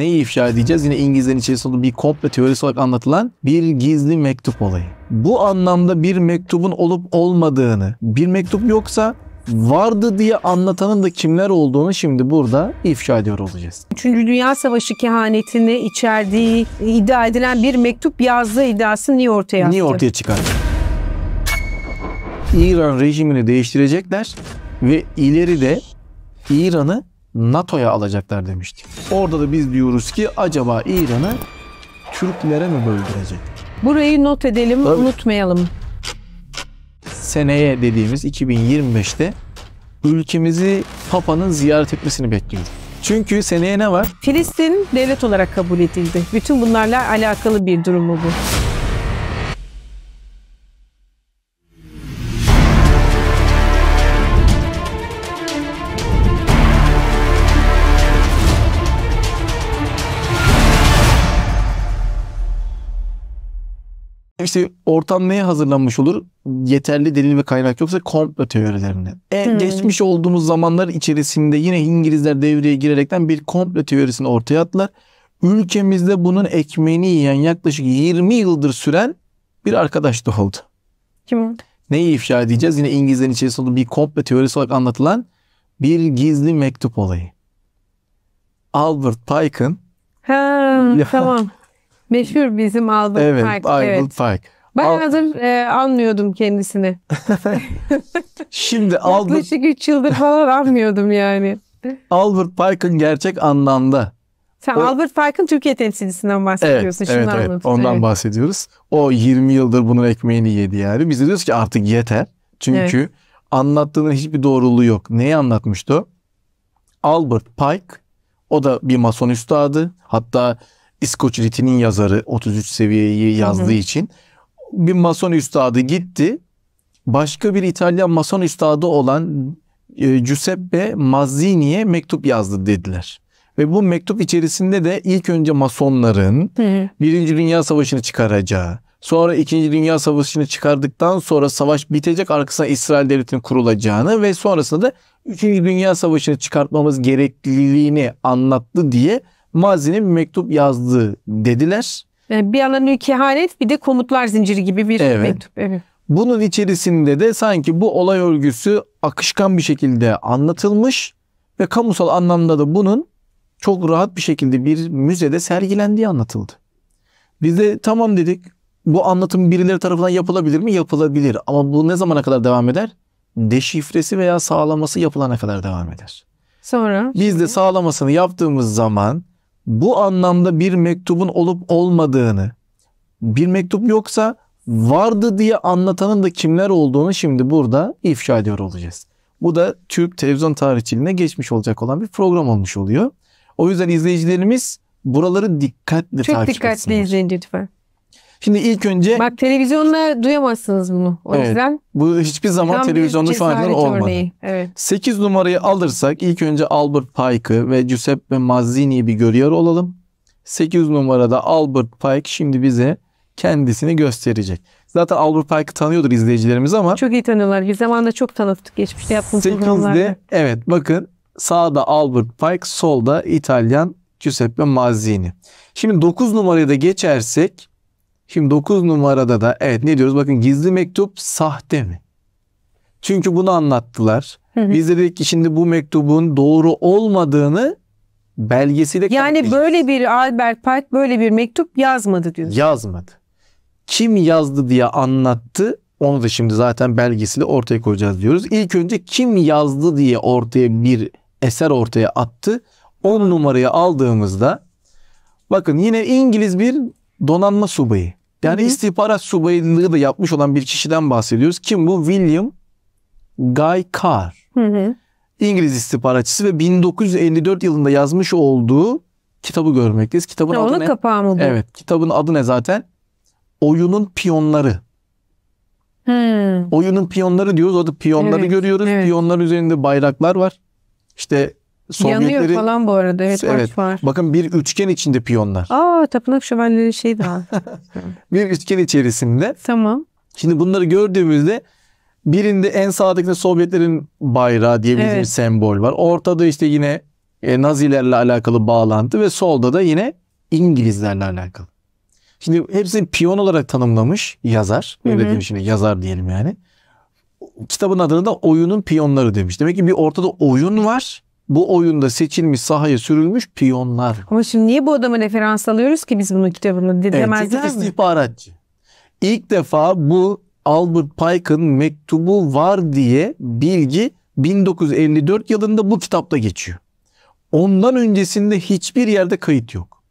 neyi ifşa edeceğiz? Yine İngilizlerin içerisinde bir komple teorisi olarak anlatılan bir gizli mektup olayı. Bu anlamda bir mektubun olup olmadığını, bir mektup yoksa vardı diye anlatanın da kimler olduğunu şimdi burada ifşa ediyor olacağız. Üçüncü Dünya Savaşı kehanetini içerdiği iddia edilen bir mektup yazdığı iddiası niye ortaya attı? Niye ortaya çıkar? İran rejimini değiştirecekler ve ileride İran'ı NATO'ya alacaklar demiştik. Orada da biz diyoruz ki acaba İran'ı Türklere mi böldürecek? Burayı not edelim, Tabii. unutmayalım. Seneye dediğimiz 2025'te ülkemizi Papa'nın ziyaret etmesini bekliyoruz. Çünkü seneye ne var? Filistin devlet olarak kabul edildi. Bütün bunlarla alakalı bir durumu bu. İşte ortam neye hazırlanmış olur? Yeterli delil ve kaynak yoksa komplo teorilerine. E, hmm. Geçmiş olduğumuz zamanlar içerisinde yine İngilizler devreye girerekten bir komplo teorisini ortaya attılar. Ülkemizde bunun ekmeğini yiyen yaklaşık 20 yıldır süren bir arkadaş da oldu. Kim? Neyi ifşa edeceğiz? Yine İngilizlerin içerisinde bir komplo teorisi olarak anlatılan bir gizli mektup olayı. Albert Pike'ın tamam. Meşhur bizim Albert evet, Pike. Albert evet, Pike. Bayağıdır Al... e, anlıyordum kendisini. Şimdi Albert... Yaklaşık 3 yıldır falan anmıyordum yani. Albert Pike'ın gerçek anlamda. Sen o... Albert Pike'ın Türkiye temsilcisinden bahsediyorsun. Evet, Şimdi evet, evet. Ondan evet. bahsediyoruz. O 20 yıldır bunun ekmeğini yedi yani. Biz de diyoruz ki artık yeter. Çünkü evet. anlattığının hiçbir doğruluğu yok. Neyi anlatmıştı Albert Pike o da bir mason üstadı. Hatta İskoç Ritinin yazarı 33 seviyeyi yazdığı hı hı. için bir mason üstadı gitti. Başka bir İtalyan mason üstadı olan e, Giuseppe Mazzini'ye mektup yazdı dediler. Ve bu mektup içerisinde de ilk önce masonların hı hı. Birinci Dünya Savaşı'nı çıkaracağı, sonra İkinci Dünya Savaşı'nı çıkardıktan sonra savaş bitecek arkasına İsrail Devleti'nin kurulacağını ve sonrasında da Üçüncü Dünya Savaşı'nı çıkartmamız gerekliliğini anlattı diye Mazi'nin bir mektup yazdığı dediler. bir yandan kehanet bir de komutlar zinciri gibi bir evet. mektup. Evet. Bunun içerisinde de sanki bu olay örgüsü akışkan bir şekilde anlatılmış ve kamusal anlamda da bunun çok rahat bir şekilde bir müzede sergilendiği anlatıldı. Biz de tamam dedik. Bu anlatım birileri tarafından yapılabilir mi? Yapılabilir. Ama bu ne zamana kadar devam eder? Deşifresi veya sağlaması yapılana kadar devam eder. Sonra? Biz de sağlamasını yaptığımız zaman bu anlamda bir mektubun olup olmadığını, bir mektup yoksa vardı diye anlatanın da kimler olduğunu şimdi burada ifşa ediyor olacağız. Bu da Türk televizyon tarihçiliğine geçmiş olacak olan bir program olmuş oluyor. O yüzden izleyicilerimiz buraları dikkatli Çok takip etsinler. Çok dikkatli izleyin lütfen. Şimdi ilk önce... Bak televizyonda duyamazsınız bunu. O evet, yüzden... Bu hiçbir zaman televizyonda şu an olmadı. Örneği. Evet. 8 numarayı alırsak ilk önce Albert Pike'ı ve Giuseppe Mazzini'yi bir görüyor olalım. 8 numarada Albert Pike şimdi bize kendisini gösterecek. Zaten Albert Pike'ı tanıyordur izleyicilerimiz ama... Çok iyi tanıyorlar. Bir zamanda çok tanıttık. Geçmişte yaptığımız 8'de, programlarda. evet bakın sağda Albert Pike, solda İtalyan Giuseppe Mazzini. Şimdi 9 numaraya da geçersek Şimdi 9 numarada da evet ne diyoruz? Bakın gizli mektup sahte mi? Çünkü bunu anlattılar. Hı Biz dedik ki şimdi bu mektubun doğru olmadığını belgesiyle Yani böyle bir Albert Pike böyle bir mektup yazmadı diyorsun. Yazmadı. Kim yazdı diye anlattı. Onu da şimdi zaten belgesiyle ortaya koyacağız diyoruz. İlk önce kim yazdı diye ortaya bir eser ortaya attı. 10 numarayı aldığımızda bakın yine İngiliz bir donanma subayı. Yani Hı-hı. istihbarat subaylığı da yapmış olan bir kişiden bahsediyoruz. Kim bu? William Guy Carr. Hı-hı. İngiliz istihbaratçısı ve 1954 yılında yazmış olduğu kitabı görmekteyiz. Kitabın ya adı ne? kapağı mı bu? Evet. Kitabın adı ne zaten? Oyunun piyonları. Hmm. Oyunun piyonları diyoruz. Orada piyonları evet, görüyoruz. Evet. Piyonlar üzerinde bayraklar var. İşte Sovyetleri... Yanıyor falan bu arada. Evet, evet. var. Bakın bir üçgen içinde piyonlar. Aa tapınak şövalyeleri şey daha. bir üçgen içerisinde. Tamam. Şimdi bunları gördüğümüzde birinde en sağdakinde Sovyetlerin bayrağı diye bir sembol var. Ortada işte yine e, Nazilerle alakalı bağlantı ve solda da yine İngilizlerle alakalı. Şimdi hepsini piyon olarak tanımlamış yazar. Öyle demiş şimdi yazar diyelim yani. Kitabın adını da oyunun piyonları demiş. Demek ki bir ortada oyun var bu oyunda seçilmiş sahaya sürülmüş piyonlar. Ama şimdi niye bu adama referans alıyoruz ki biz bunun kitabını demezler evet, mi? istihbaratçı. İlk defa bu Albert Pike'ın mektubu var diye bilgi 1954 yılında bu kitapta geçiyor. Ondan öncesinde hiçbir yerde kayıt yok.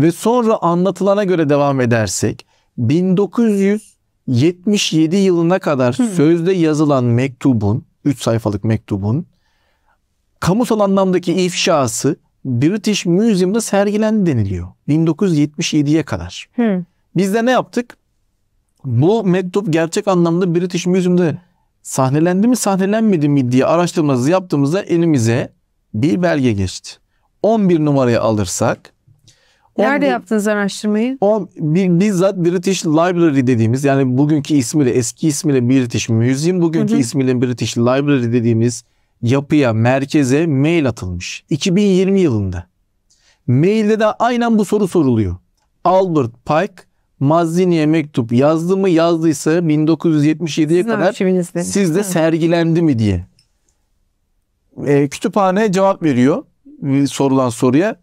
Ve sonra anlatılana göre devam edersek 1977 yılına kadar sözde yazılan mektubun 3 sayfalık mektubun kamusal anlamdaki ifşası British Museum'da sergilendi deniliyor. 1977'ye kadar. Hmm. Biz de ne yaptık? Bu mektup gerçek anlamda British Museum'da sahnelendi mi sahnelenmedi mi diye araştırmamızı yaptığımızda elimize bir belge geçti. 11 numarayı alırsak Nerede bir, yaptınız araştırmayı? O bir, bizzat British Library dediğimiz yani bugünkü ismiyle eski ismiyle British Museum bugünkü hı hı. ismiyle British Library dediğimiz yapıya, merkeze mail atılmış. 2020 yılında. Mailde de aynen bu soru soruluyor. Albert Pike Mazzini'ye mektup yazdı mı yazdıysa 1977'ye kadar sizde sergilendi mi diye. E, kütüphane cevap veriyor e, sorulan soruya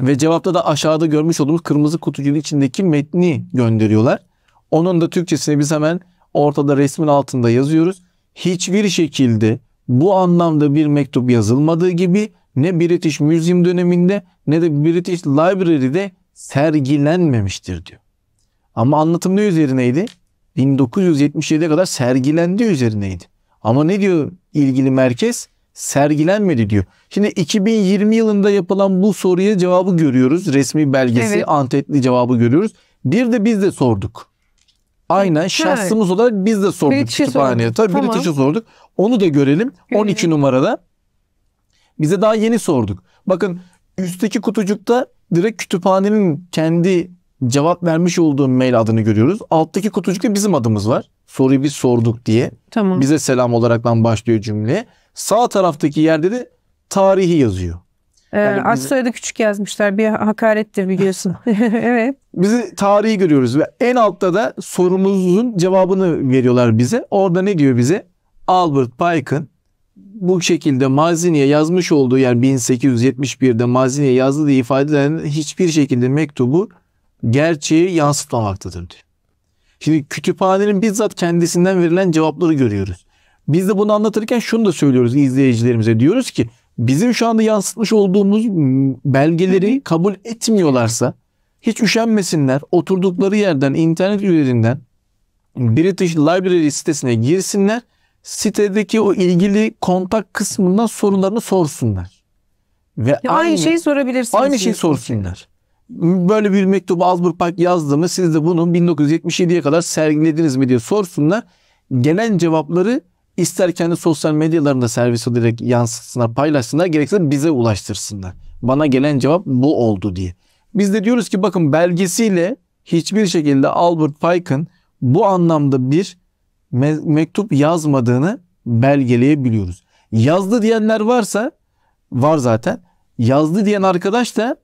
ve cevapta da aşağıda görmüş olduğumuz kırmızı kutucuğun içindeki metni gönderiyorlar. Onun da Türkçesini biz hemen ortada resmin altında yazıyoruz. Hiçbir şekilde bu anlamda bir mektup yazılmadığı gibi ne British Museum döneminde ne de British Library'de sergilenmemiştir diyor. Ama anlatım ne üzerineydi? 1977'ye kadar sergilendiği üzerineydi. Ama ne diyor ilgili merkez? Sergilenmedi diyor. Şimdi 2020 yılında yapılan bu soruya cevabı görüyoruz. Resmi belgesi, evet. antetli cevabı görüyoruz. Bir de biz de sorduk. Aynen şahsımız olarak biz de sorduk British kütüphaneye. Sorduk. Tabii tamam. British'e sorduk. Onu da görelim. Görelim. 12 numarada. Bize daha yeni sorduk. Bakın üstteki kutucukta direkt kütüphanenin kendi cevap vermiş olduğu mail adını görüyoruz. Alttaki kutucukta bizim adımız var. Soruyu biz sorduk diye. Tamam. Bize selam olaraktan başlıyor cümle. Sağ taraftaki yerde de tarihi yazıyor. Ee, yani Az bizi... soyadı küçük yazmışlar. Bir hakarettir biliyorsun. evet. Bizi tarihi görüyoruz ve en altta da sorumuzun cevabını veriyorlar bize. Orada ne diyor bize? Albert Pike'ın bu şekilde Mazini'ye yazmış olduğu yani 1871'de Mazini'ye yazdığı diye ifade edilen hiçbir şekilde mektubu gerçeği yansıtmamaktadır diyor. Şimdi kütüphanenin bizzat kendisinden verilen cevapları görüyoruz. Biz de bunu anlatırken şunu da söylüyoruz izleyicilerimize. Diyoruz ki bizim şu anda yansıtmış olduğumuz belgeleri kabul etmiyorlarsa hiç üşenmesinler. Oturdukları yerden internet üzerinden British Library sitesine girsinler. Sitedeki o ilgili kontak kısmından sorularını sorsunlar. Ve ya aynı, aynı şeyi sorabilirsiniz. Aynı şeyi sorsunlar. Böyle bir mektubu Alsburg Park yazdı mı siz de bunu 1977'ye kadar sergilediniz mi diye sorsunlar. Gelen cevapları İster kendi sosyal medyalarında servis ederek yansıtsınlar, paylaşsınlar, gerekirse bize ulaştırsınlar. Bana gelen cevap bu oldu diye. Biz de diyoruz ki bakın belgesiyle hiçbir şekilde Albert Pike'ın bu anlamda bir me- mektup yazmadığını belgeleyebiliyoruz. Yazdı diyenler varsa var zaten. Yazdı diyen arkadaş da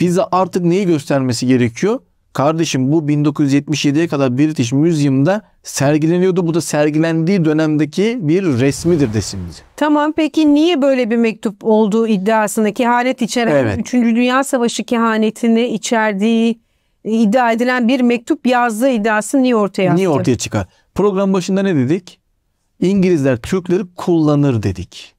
bize artık neyi göstermesi gerekiyor? Kardeşim bu 1977'ye kadar British Museum'da sergileniyordu. Bu da sergilendiği dönemdeki bir resmidir desin bize. Tamam peki niye böyle bir mektup olduğu iddiasında kehanet içeren evet. 3. Dünya Savaşı kehanetini içerdiği iddia edilen bir mektup yazdığı iddiası niye ortaya attı? Niye ortaya çıkar? Program başında ne dedik? İngilizler Türkleri kullanır dedik.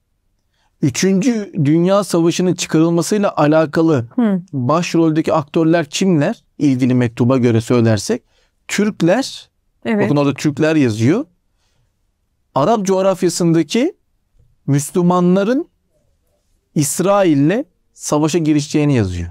Üçüncü Dünya Savaşı'nın çıkarılmasıyla alakalı hmm. başroldeki aktörler kimler? ilgili mektuba göre söylersek Türkler evet. bakın orada Türkler yazıyor. Arap coğrafyasındaki Müslümanların İsrail'le savaşa girişeceğini yazıyor.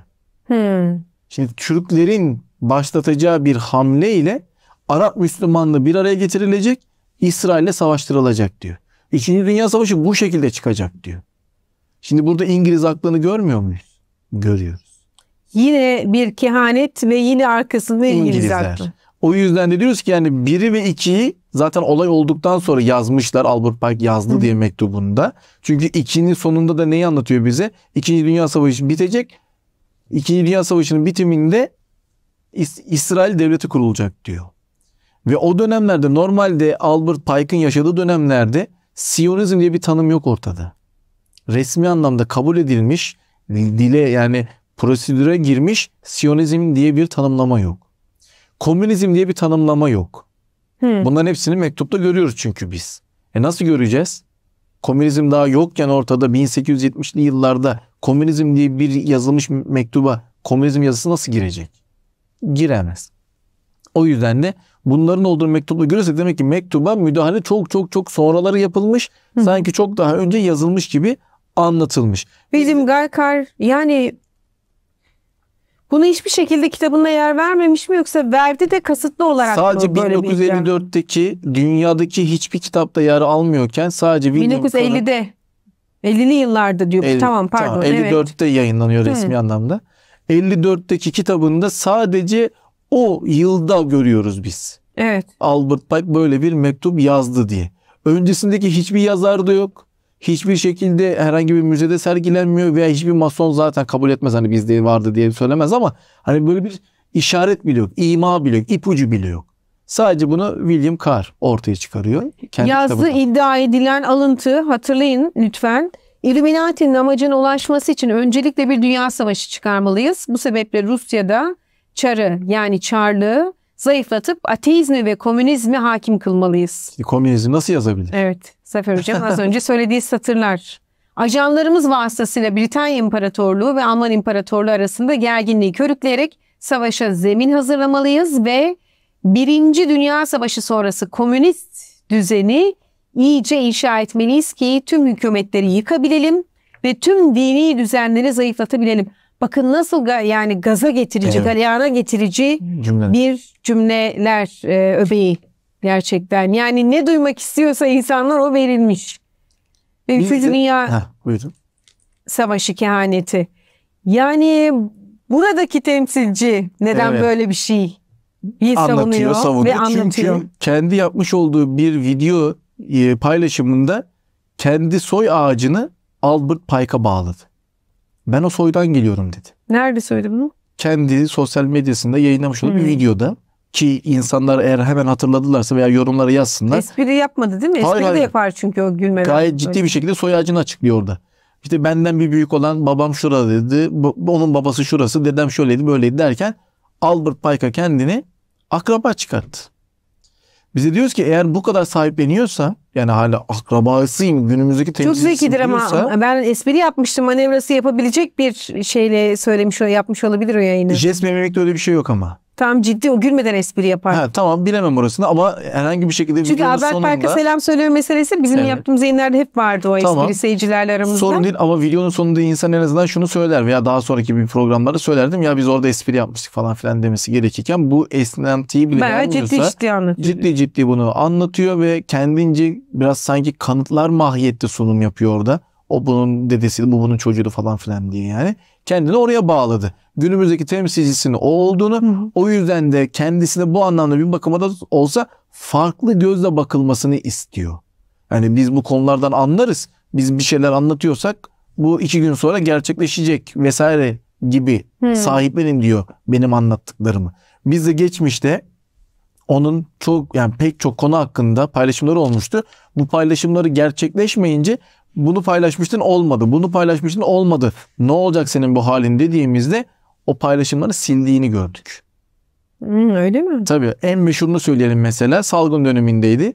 Hmm. Şimdi Türklerin başlatacağı bir hamle ile Arap Müslümanlığı bir araya getirilecek, İsrail'le savaştırılacak diyor. İkinci Dünya Savaşı bu şekilde çıkacak diyor. Şimdi burada İngiliz aklını görmüyor muyuz? Görüyor. Yine bir kehanet ve yine arkasında İngilizler. O yüzden de diyoruz ki yani biri ve ikiyi zaten olay olduktan sonra yazmışlar Albert Pike yazdı Hı. diye mektubunda. Çünkü 2'nin sonunda da neyi anlatıyor bize? İkinci Dünya Savaşı bitecek. İkinci Dünya Savaşı'nın bitiminde İs- İsrail devleti kurulacak diyor. Ve o dönemlerde normalde Albert Pike'ın yaşadığı dönemlerde Siyonizm diye bir tanım yok ortada. Resmi anlamda kabul edilmiş dile yani prosedüre girmiş Siyonizm diye bir tanımlama yok. Komünizm diye bir tanımlama yok. Hmm. Bunların hepsini mektupta görüyoruz çünkü biz. E nasıl göreceğiz? Komünizm daha yokken ortada 1870'li yıllarda komünizm diye bir yazılmış mektuba komünizm yazısı nasıl girecek? Giremez. O yüzden de bunların olduğu mektubu görürsek demek ki mektuba müdahale çok çok çok sonraları yapılmış. Hı. Sanki çok daha önce yazılmış gibi anlatılmış. Bizim Galkar yani bunu hiçbir şekilde kitabında yer vermemiş mi yoksa verdi de kasıtlı olarak sadece mı Sadece 1954'teki dünyadaki hiçbir kitapta yer almıyorken sadece 1950'de 50'li yıllarda diyor. 50, tamam pardon. Tamam, 54'te evet. yayınlanıyor resmi Hı. anlamda. 54'teki kitabında sadece o yılda görüyoruz biz. Evet. Albert Pike böyle bir mektup yazdı diye. Öncesindeki hiçbir yazar da yok hiçbir şekilde herhangi bir müzede sergilenmiyor veya hiçbir mason zaten kabul etmez hani bizde vardı diye söylemez ama hani böyle bir işaret bile yok, ima bile yok, ipucu bile yok. Sadece bunu William Carr ortaya çıkarıyor. Kendi Yazdı kitabında. iddia edilen alıntı hatırlayın lütfen. Illuminati'nin amacına ulaşması için öncelikle bir dünya savaşı çıkarmalıyız. Bu sebeple Rusya'da Çar'ı yani Çarlığı zayıflatıp ateizmi ve komünizmi hakim kılmalıyız. Komünizmi nasıl yazabilir? Evet. Zafer Hocam az önce söylediği satırlar. Ajanlarımız vasıtasıyla Britanya İmparatorluğu ve Alman İmparatorluğu arasında gerginliği körükleyerek savaşa zemin hazırlamalıyız ve Birinci Dünya Savaşı sonrası komünist düzeni iyice inşa etmeliyiz ki tüm hükümetleri yıkabilelim ve tüm dini düzenleri zayıflatabilelim. Bakın nasıl ga, yani gaza getirici, evet. galeyana getirici cümleler. bir cümleler e, öbeği gerçekten. Yani ne duymak istiyorsa insanlar o verilmiş. Ve üçüncü dünya ha, buyurun. savaşı kehaneti. Yani buradaki temsilci neden evet. böyle bir şey iyi anlatıyor, savunuyor ve anlatıyor. Çünkü kendi yapmış olduğu bir video e, paylaşımında kendi soy ağacını Albert Pike'a bağladı. Ben o soydan geliyorum dedi. Nerede söyledi bunu? Kendi sosyal medyasında yayınlamış olduğu bir hmm. videoda ki insanlar eğer hemen hatırladılarsa veya yorumlara yazsınlar. Espri yapmadı değil mi? Espri hayır, de hayır. yapar çünkü o gülmeler. Gayet ciddi bir şekilde soy ağacını açıklıyor orada. İşte benden bir büyük olan babam şurada dedi. Onun babası şurası. Dedem şöyleydi böyleydi derken Albert Pike'a kendini akraba çıkarttı. Bize diyoruz ki eğer bu kadar sahipleniyorsa yani hala akrabasıyım günümüzdeki temsilcisi Çok zekidir diyorsa, ama ben espri yapmıştım manevrası yapabilecek bir şeyle söylemiş o yapmış olabilir o yayını. Jest mememekte öyle bir şey yok ama. Tam ciddi o gülmeden espri yapar. Ha, tamam bilemem orasını ama herhangi bir şekilde Çünkü videonun Albert sonunda... Park'a selam söyleme meselesi bizim Evet. yaptığımız yayınlarda hep vardı o Tamam. espri seyircilerle aramızda. Sorun değil ama videonun sonunda insan en azından şunu söyler veya daha sonraki bir programlarda söylerdim ya biz orada espri yapmıştık falan filan demesi gerekirken bu esnentiyi bile Bayağı ciddi ciddi anlatıyor. ciddi ciddi bunu anlatıyor ve kendince biraz sanki kanıtlar mahiyette sunum yapıyor orada. O bunun dedesi, bu bunun çocuğu falan filan diye yani kendini oraya bağladı. Günümüzdeki temsilcisinin o olduğunu hı hı. o yüzden de kendisine bu anlamda bir bakıma da olsa farklı gözle bakılmasını istiyor. Yani biz bu konulardan anlarız. Biz bir şeyler anlatıyorsak bu iki gün sonra gerçekleşecek vesaire gibi hmm. sahiplenin diyor benim anlattıklarımı. Biz de geçmişte onun çok yani pek çok konu hakkında paylaşımları olmuştu. Bu paylaşımları gerçekleşmeyince bunu paylaşmıştın olmadı, bunu paylaşmıştın olmadı. Ne olacak senin bu halin dediğimizde o paylaşımları sildiğini gördük. Hmm, öyle mi? Tabii en meşhurunu söyleyelim mesela salgın dönemindeydi.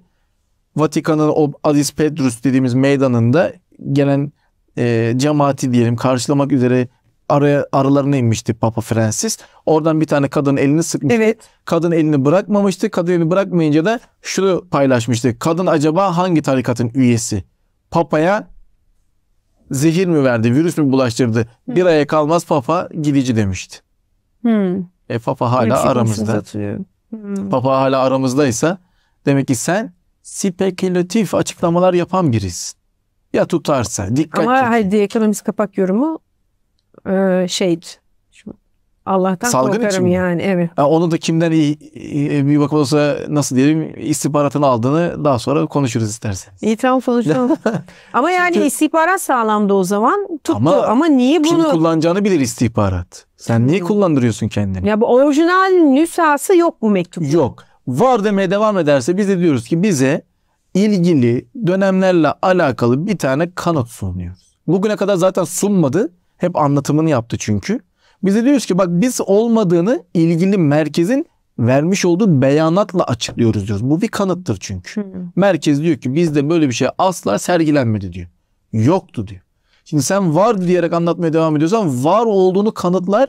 Vatikan'ın o Aziz Petrus dediğimiz meydanında gelen e, cemaati diyelim karşılamak üzere araya, aralarına inmişti Papa Francis. Oradan bir tane kadının elini sıkmış. Evet. Kadın elini bırakmamıştı. Kadın elini bırakmayınca da şunu paylaşmıştı. Kadın acaba hangi tarikatın üyesi? papaya zehir mi verdi, virüs mü bulaştırdı? Hı. Bir aya kalmaz papa gidici demişti. Hı. E papa hala Hepsi aramızda. Hı. Papa hala aramızdaysa demek ki sen spekülatif açıklamalar yapan birisin. Ya tutarsa dikkat Ama hadi ekonomist kapak yorumu e, şeydi Allah'tan Salgın korkarım için yani. Evet. Yani onu da kimden iyi, bir bakım olsa nasıl diyelim istihbaratını aldığını daha sonra konuşuruz isterseniz. İyi tamam konuşalım. ama yani Çünkü, istihbarat sağlamdı o zaman tuttu ama, ama niye bunu... Kim kullanacağını bilir istihbarat. Sen niye hmm. kullandırıyorsun kendini? Ya bu orijinal nüshası yok bu mektup? Yok. Var demeye devam ederse biz de diyoruz ki bize ilgili dönemlerle alakalı bir tane kanıt sunuyoruz. Bugüne kadar zaten sunmadı. Hep anlatımını yaptı çünkü. Bize diyoruz ki bak biz olmadığını ilgili merkezin vermiş olduğu beyanatla açıklıyoruz diyoruz. Bu bir kanıttır çünkü. Hı. Merkez diyor ki bizde böyle bir şey asla sergilenmedi diyor. Yoktu diyor. Şimdi sen var diyerek anlatmaya devam ediyorsan var olduğunu kanıtlar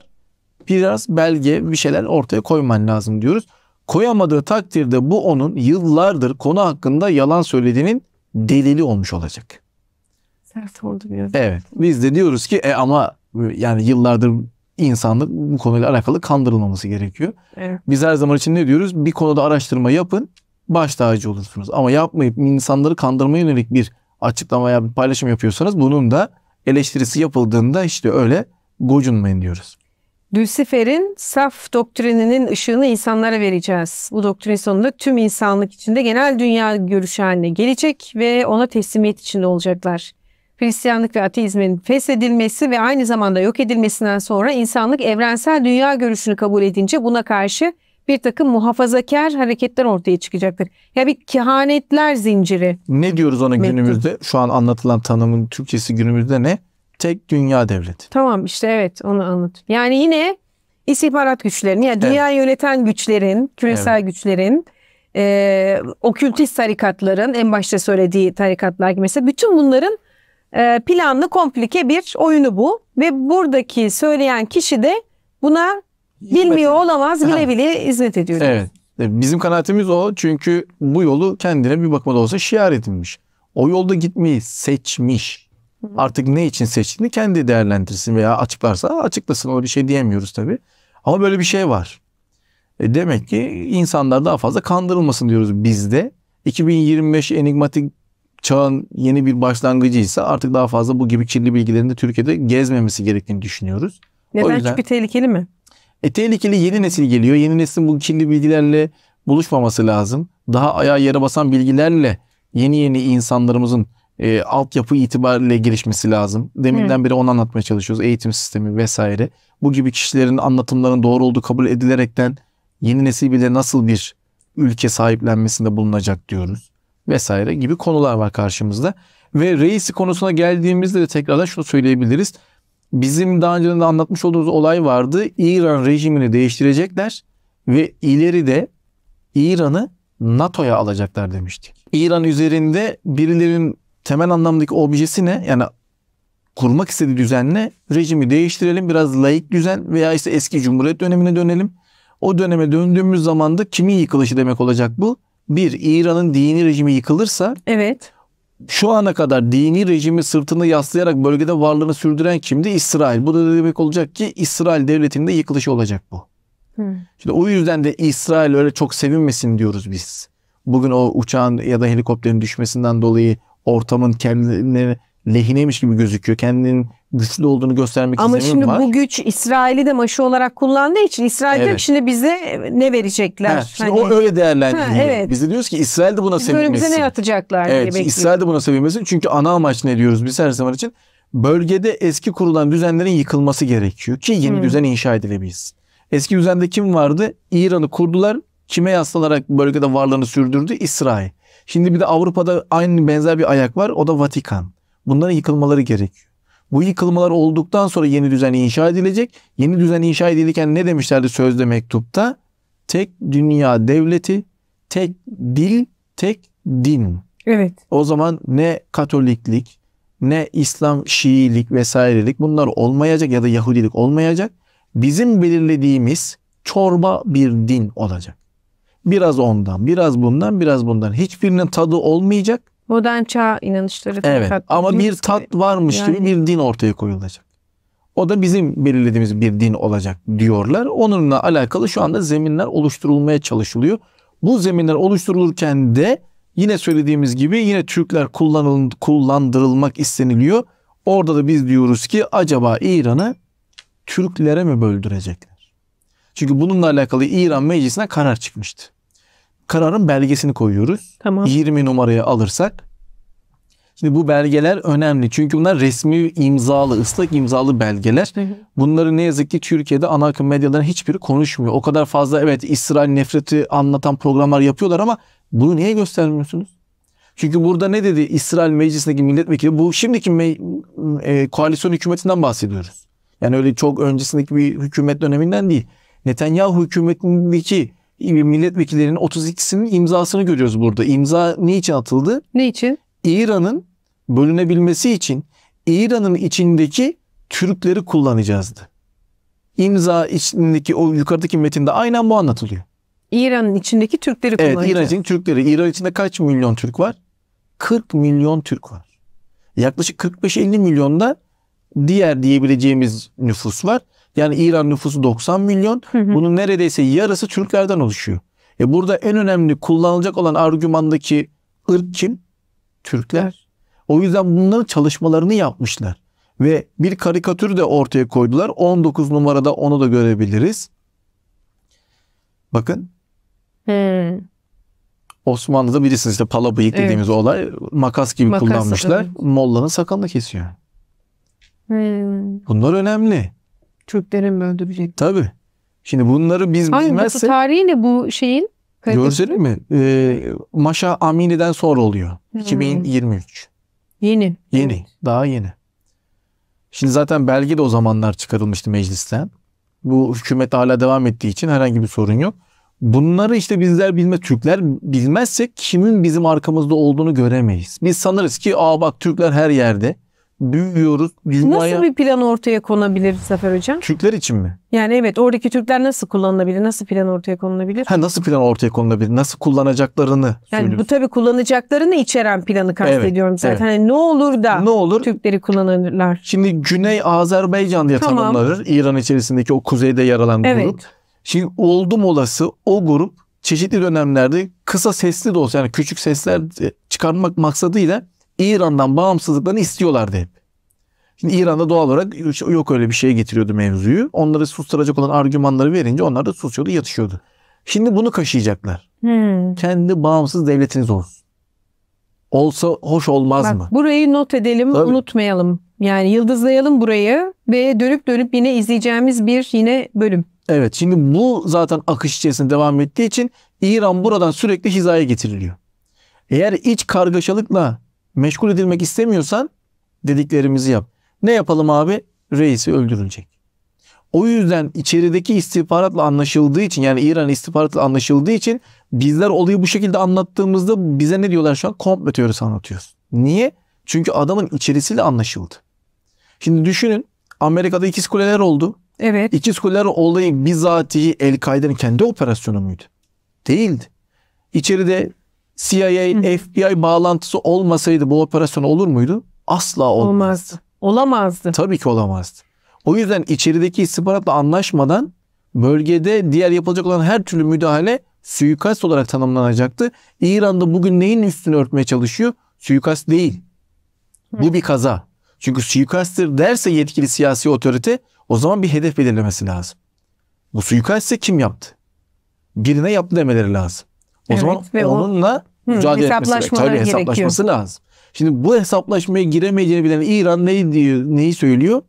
biraz belge bir şeyler ortaya koyman lazım diyoruz. Koyamadığı takdirde bu onun yıllardır konu hakkında yalan söylediğinin delili olmuş olacak. Sert oldu biraz. Evet biz de diyoruz ki e ama yani yıllardır insanlık bu konuyla alakalı kandırılmaması gerekiyor. Evet. Biz her zaman için ne diyoruz? Bir konuda araştırma yapın, baş tacı olursunuz. Ama yapmayıp insanları kandırma yönelik bir açıklama veya bir paylaşım yapıyorsanız bunun da eleştirisi yapıldığında işte öyle gocunmayın diyoruz. Dülsifer'in saf doktrininin ışığını insanlara vereceğiz. Bu doktrin sonunda tüm insanlık içinde genel dünya görüşü haline gelecek ve ona teslimiyet içinde olacaklar. Hristiyanlık ve ateizmin feshedilmesi ve aynı zamanda yok edilmesinden sonra insanlık evrensel dünya görüşünü kabul edince buna karşı bir takım muhafazakar hareketler ortaya çıkacaktır. Ya bir kehanetler zinciri. Ne diyoruz ona günümüzde? Şu an anlatılan tanımın Türkçesi günümüzde ne? Tek dünya devleti. Tamam işte evet onu anlat. Yani yine istihbarat güçlerinin yani evet. dünya yöneten güçlerin, küresel evet. güçlerin e, okültist tarikatların en başta söylediği tarikatlar gibi mesela bütün bunların ee, planlı komplike bir oyunu bu ve buradaki söyleyen kişi de buna bilmiyor olamaz bile bile hizmet ediyor. Evet. E, bizim kanaatimiz o çünkü bu yolu kendine bir bakma da olsa şiar edinmiş. O yolda gitmeyi seçmiş. Artık ne için seçtiğini kendi değerlendirsin veya açıklarsa açıklasın. Öyle bir şey diyemiyoruz tabii. Ama böyle bir şey var. E demek ki insanlar daha fazla kandırılmasın diyoruz bizde. 2025 enigmatik çağın yeni bir başlangıcıysa artık daha fazla bu gibi kirli bilgilerin de Türkiye'de gezmemesi gerektiğini düşünüyoruz. Neden? yüzden, Çünkü tehlikeli mi? E, tehlikeli yeni nesil geliyor. Yeni neslin bu kirli bilgilerle buluşmaması lazım. Daha ayağa yere basan bilgilerle yeni yeni insanlarımızın e, altyapı itibariyle gelişmesi lazım. Deminden hmm. beri onu anlatmaya çalışıyoruz. Eğitim sistemi vesaire. Bu gibi kişilerin anlatımlarının doğru olduğu kabul edilerekten yeni nesil bile nasıl bir ülke sahiplenmesinde bulunacak diyoruz vesaire gibi konular var karşımızda. Ve reisi konusuna geldiğimizde de tekrardan şunu söyleyebiliriz. Bizim daha önce de anlatmış olduğumuz olay vardı. İran rejimini değiştirecekler ve ileride İran'ı NATO'ya alacaklar demiştik. İran üzerinde birilerinin temel anlamdaki objesi ne? Yani kurmak istediği düzenle rejimi değiştirelim. Biraz laik düzen veya ise eski cumhuriyet dönemine dönelim. O döneme döndüğümüz zaman da kimin yıkılışı demek olacak bu? bir İran'ın dini rejimi yıkılırsa evet. Şu ana kadar dini rejimi sırtını yaslayarak bölgede varlığını sürdüren kimdi? İsrail. Bu da demek olacak ki İsrail devletinde yıkılışı olacak bu. Hmm. Şimdi o yüzden de İsrail öyle çok sevinmesin diyoruz biz. Bugün o uçağın ya da helikopterin düşmesinden dolayı ortamın kendine lehineymiş gibi gözüküyor. Kendinin güçlü olduğunu göstermek için. Ama şimdi bu güç İsrail'i de maşı olarak kullandığı için İsrail evet. şimdi bize ne verecekler? Ha, şimdi hani... o öyle değerlendiriyor. Evet. Biz de diyoruz ki İsrail de buna biz sevinmesin. Böyle bize ne atacaklar evet, diye bekliyoruz. İsrail de buna sevinmesin. Çünkü ana amaç ne diyoruz biz her zaman için? Bölgede eski kurulan düzenlerin yıkılması gerekiyor ki yeni hmm. düzen inşa edilebilsin. Eski düzende kim vardı? İran'ı kurdular. Kime yaslanarak bölgede varlığını sürdürdü? İsrail. Şimdi bir de Avrupa'da aynı benzer bir ayak var. O da Vatikan. Bunların yıkılmaları gerekiyor. Bu yıkılmalar olduktan sonra yeni düzen inşa edilecek. Yeni düzen inşa edilirken ne demişlerdi sözde mektupta? Tek dünya devleti, tek dil, tek din. Evet. O zaman ne Katoliklik, ne İslam Şiilik vesairelik bunlar olmayacak ya da Yahudilik olmayacak. Bizim belirlediğimiz çorba bir din olacak. Biraz ondan, biraz bundan, biraz bundan. Hiçbirinin tadı olmayacak. Modern çağ inanışları. Evet tat, ama bir tat varmış yani. gibi bir din ortaya koyulacak. O da bizim belirlediğimiz bir din olacak diyorlar. Onunla alakalı şu anda zeminler oluşturulmaya çalışılıyor. Bu zeminler oluşturulurken de yine söylediğimiz gibi yine Türkler kullanıl kullandırılmak isteniliyor. Orada da biz diyoruz ki acaba İran'ı Türklere mi böldürecekler? Çünkü bununla alakalı İran Meclisi'ne karar çıkmıştı kararın belgesini koyuyoruz. Tamam. 20 numaraya alırsak. Şimdi bu belgeler önemli. Çünkü bunlar resmi imzalı, ıslak imzalı belgeler. Bunları ne yazık ki Türkiye'de ana akım medyaların hiçbiri konuşmuyor. O kadar fazla evet İsrail nefreti anlatan programlar yapıyorlar ama bunu niye göstermiyorsunuz? Çünkü burada ne dedi İsrail meclisindeki milletvekili? Bu şimdiki me- e, koalisyon hükümetinden bahsediyoruz. Yani öyle çok öncesindeki bir hükümet döneminden değil. Netanyahu hükümetindeki milletvekillerinin 32'sinin imzasını görüyoruz burada. İmza ne için atıldı? Ne için? İran'ın bölünebilmesi için İran'ın içindeki Türkleri kullanacağızdı. İmza içindeki o yukarıdaki metinde aynen bu anlatılıyor. İran'ın içindeki Türkleri kullanacağız. Evet İran için Türkleri. İran içinde kaç milyon Türk var? 40 milyon Türk var. Yaklaşık 45-50 milyonda diğer diyebileceğimiz nüfus var. Yani İran nüfusu 90 milyon. Hı hı. Bunun neredeyse yarısı Türklerden oluşuyor. E burada en önemli kullanılacak olan argümandaki ırk kim? Türkler. O yüzden bunların çalışmalarını yapmışlar. Ve bir karikatür de ortaya koydular. 19 numarada onu da görebiliriz. Bakın. Hmm. Osmanlı'da birisi işte pala bıyık evet. dediğimiz olay makas gibi makas, kullanmışlar. Evet. Mollanın sakalını kesiyor. Hmm. Bunlar önemli. Türklerin mi öldürecek? Tabii. Şimdi bunları biz Hangi bilmezsek... tarihi ne bu şeyin? Kalitesi? Görseli mi? Ee, Maşa Amini'den sonra oluyor. Hmm. 2023. Yeni. Yeni. Evet. Daha yeni. Şimdi zaten belge de o zamanlar çıkarılmıştı meclisten. Bu hükümet hala devam ettiği için herhangi bir sorun yok. Bunları işte bizler bilme Türkler bilmezsek kimin bizim arkamızda olduğunu göremeyiz. Biz sanırız ki aa bak Türkler her yerde büyüyoruz. Dünyaya... Nasıl bir plan ortaya konabilir Zafer Hocam? Türkler için mi? Yani evet oradaki Türkler nasıl kullanılabilir? Nasıl plan ortaya konulabilir? Ha, nasıl plan ortaya konulabilir? Nasıl kullanacaklarını Yani bu tabii kullanacaklarını içeren planı kastediyorum evet, zaten. Evet. Yani ne olur da ne olur? Türkleri kullanırlar. Şimdi Güney Azerbaycan diye tamam. tanımlanır. İran içerisindeki o kuzeyde yer alan evet. grup. Şimdi oldum olası o grup çeşitli dönemlerde kısa sesli de olsa yani küçük sesler çıkarmak maksadıyla İran'dan bağımsızlıklarını istiyorlardı hep. Şimdi İran'da doğal olarak yok öyle bir şey getiriyordu mevzuyu. Onları susturacak olan argümanları verince onlar da susuyordu, yatışıyordu. Şimdi bunu kaşıyacaklar. Hmm. Kendi bağımsız devletiniz olsun. Olsa hoş olmaz Bak, mı? Burayı not edelim, Tabii. unutmayalım. Yani yıldızlayalım burayı ve dönüp dönüp yine izleyeceğimiz bir yine bölüm. Evet şimdi bu zaten akış içerisinde devam ettiği için İran buradan sürekli hizaya getiriliyor. Eğer iç kargaşalıkla meşgul edilmek istemiyorsan dediklerimizi yap. Ne yapalım abi? Reisi öldürülecek. O yüzden içerideki istihbaratla anlaşıldığı için yani İran istihbaratla anlaşıldığı için bizler olayı bu şekilde anlattığımızda bize ne diyorlar şu an? Komplo teorisi anlatıyoruz. Niye? Çünkü adamın içerisiyle anlaşıldı. Şimdi düşünün Amerika'da ikiz kuleler oldu. Evet. İkiz kuleler olayı bizatihi El-Kaide'nin kendi operasyonu muydu? Değildi. İçeride CIA, FBI bağlantısı olmasaydı bu operasyon olur muydu? Asla olmazdı. olmazdı. Olamazdı. Tabii ki olamazdı. O yüzden içerideki istihbaratla anlaşmadan bölgede diğer yapılacak olan her türlü müdahale suikast olarak tanımlanacaktı. İran'da bugün neyin üstünü örtmeye çalışıyor? Suikast değil. Bu bir kaza. Çünkü suikasttır derse yetkili siyasi otorite o zaman bir hedef belirlemesi lazım. Bu suikastse kim yaptı? Birine yaptı demeleri lazım. O evet, zaman onunla mücadele etmesi lazım. Tabii hesaplaşması gerekiyor. lazım. Şimdi bu hesaplaşmaya giremeyeceğini bilen İran neyi diyor, neyi söylüyor?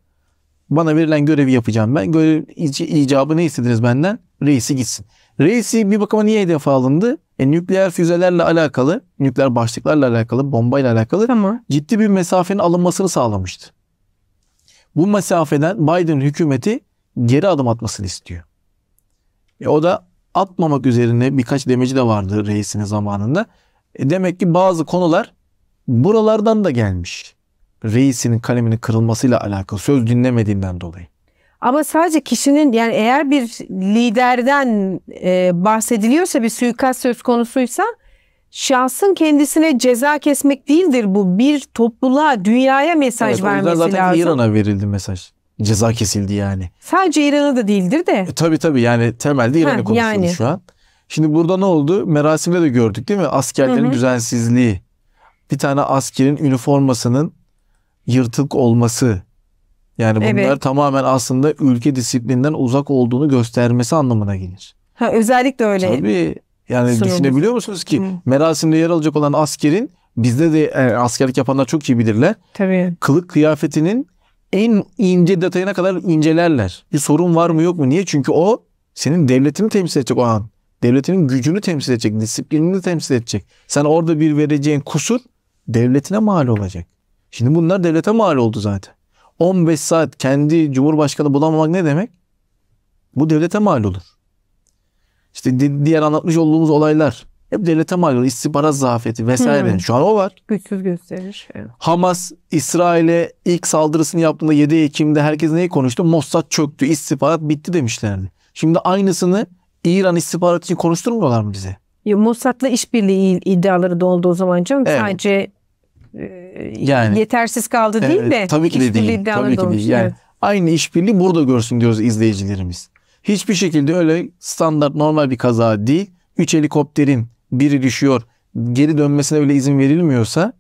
Bana verilen görevi yapacağım ben. Görev icabı ne istediniz benden? Reisi gitsin. Reisi bir bakıma niye hedef alındı? E, nükleer füzelerle alakalı, nükleer başlıklarla alakalı, bombayla alakalı tamam. ciddi bir mesafenin alınmasını sağlamıştı. Bu mesafeden Biden hükümeti geri adım atmasını istiyor. E, o da atmamak üzerine birkaç demeci de vardı reisinin zamanında. E demek ki bazı konular buralardan da gelmiş. Reisinin kaleminin kırılmasıyla alakalı söz dinlemediğinden dolayı. Ama sadece kişinin yani eğer bir liderden e, bahsediliyorsa bir suikast söz konusuysa şahsın kendisine ceza kesmek değildir bu. Bir topluluğa, dünyaya mesaj evet, vermesi zaten lazım. Zaten İran'a verildi mesaj. Ceza kesildi yani. Sadece İran'a da değildir de. E, tabii tabii yani temelde İran'ı konuşuyoruz yani. şu an. Şimdi burada ne oldu? Merasimde de gördük değil mi? Askerlerin hı hı. düzensizliği. Bir tane askerin üniformasının yırtık olması. Yani bunlar evet. tamamen aslında ülke disiplinden uzak olduğunu göstermesi anlamına gelir. Ha, özellikle öyle. Tabii. Yani Sunumuz. düşünebiliyor musunuz ki Hı. merasimde yer alacak olan askerin bizde de e, askerlik yapanlar çok iyi bilirler. Tabii. Kılık kıyafetinin en ince detayına kadar incelerler. Bir sorun var mı yok mu? Niye? Çünkü o senin devletini temsil edecek o an devletinin gücünü temsil edecek, disiplinini temsil edecek. Sen orada bir vereceğin kusur devletine mal olacak. Şimdi bunlar devlete mal oldu zaten. 15 saat kendi cumhurbaşkanı bulamamak ne demek? Bu devlete mal olur. İşte diğer anlatmış olduğumuz olaylar hep devlete mal olur. İstihbarat zafiyeti vesaire. Hmm. Şu an o var. Güçsüz gösterir. Hamas İsrail'e ilk saldırısını yaptığında 7 Ekim'de herkes neyi konuştu? Mossad çöktü, istihbarat bitti demişlerdi. Şimdi aynısını İran istihbarat için konuşturmuyorlar mı bizi? Ya, Mossad'la işbirliği iddiaları da oldu o zaman canım. Evet. Sadece e, yani, yetersiz kaldı evet, değil de. Tabii ki de değil. Tabii ki değil. Yani, Aynı işbirliği burada görsün diyoruz izleyicilerimiz. Hiçbir şekilde öyle standart normal bir kaza değil. Üç helikopterin biri düşüyor geri dönmesine bile izin verilmiyorsa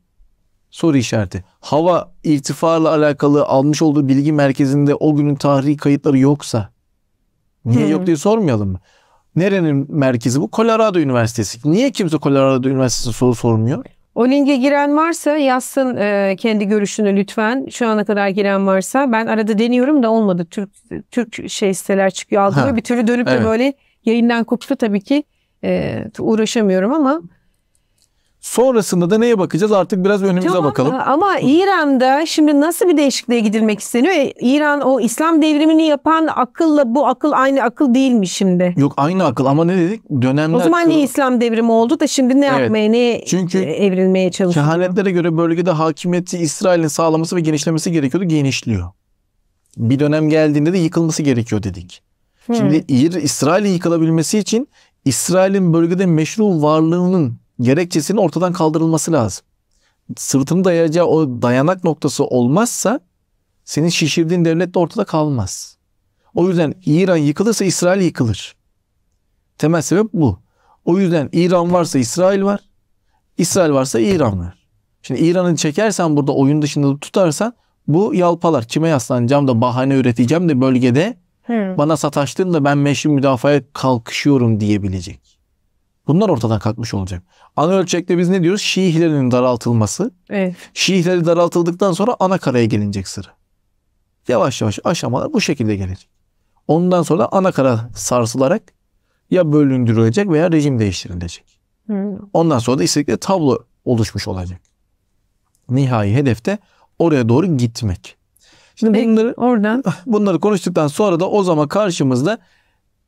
soru işareti. Hava irtifarla alakalı almış olduğu bilgi merkezinde o günün tarihi kayıtları yoksa niye hmm. yok diye sormayalım mı? Nerenin merkezi bu? Colorado Üniversitesi. Niye kimse Colorado Üniversitesi'ne soru sormuyor? O linke giren varsa yazsın e, kendi görüşünü lütfen. Şu ana kadar giren varsa. Ben arada deniyorum da olmadı. Türk Türk şey siteler çıkıyor. Aldım bir türlü dönüp de böyle yayından koptu tabii ki. E, uğraşamıyorum ama Sonrasında da neye bakacağız artık biraz önümüze tamam, bakalım. Ama İran'da şimdi nasıl bir değişikliğe gidilmek isteniyor? E, İran o İslam devrimini yapan akılla bu akıl aynı akıl değil mi şimdi? Yok aynı akıl ama ne dedik? Dönemler... O zaman niye İslam devrimi oldu da şimdi ne evet. yapmaya, ne Çünkü e, evrilmeye çalışıyor? kehanetlere göre bölgede hakimiyeti İsrail'in sağlaması ve genişlemesi gerekiyordu. Genişliyor. Bir dönem geldiğinde de yıkılması gerekiyor dedik. Hmm. Şimdi İsrail'in yıkılabilmesi için İsrail'in bölgede meşru varlığının gerekçesinin ortadan kaldırılması lazım. Sırtını dayayacağı o dayanak noktası olmazsa senin şişirdiğin devlet de ortada kalmaz. O yüzden İran yıkılırsa İsrail yıkılır. Temel sebep bu. O yüzden İran varsa İsrail var. İsrail varsa İran var. Şimdi İran'ı çekersen burada oyun dışında tutarsan bu yalpalar kime yaslanacağım da bahane üreteceğim de bölgede hmm. bana sataştın da ben meşru müdafaya kalkışıyorum diyebilecek. Bunlar ortadan kalkmış olacak. Ana ölçekte biz ne diyoruz? Şiihlerin daraltılması. Evet. Şiileri daraltıldıktan sonra ana karaya gelinecek sıra. Yavaş yavaş aşamalar bu şekilde gelecek. Ondan sonra ana kara sarsılarak ya bölündürülecek veya rejim değiştirilecek. Hı. Ondan sonra da istekli tablo oluşmuş olacak. Nihai hedefte oraya doğru gitmek. Şimdi Peki, bunları oradan bunları konuştuktan sonra da o zaman karşımızda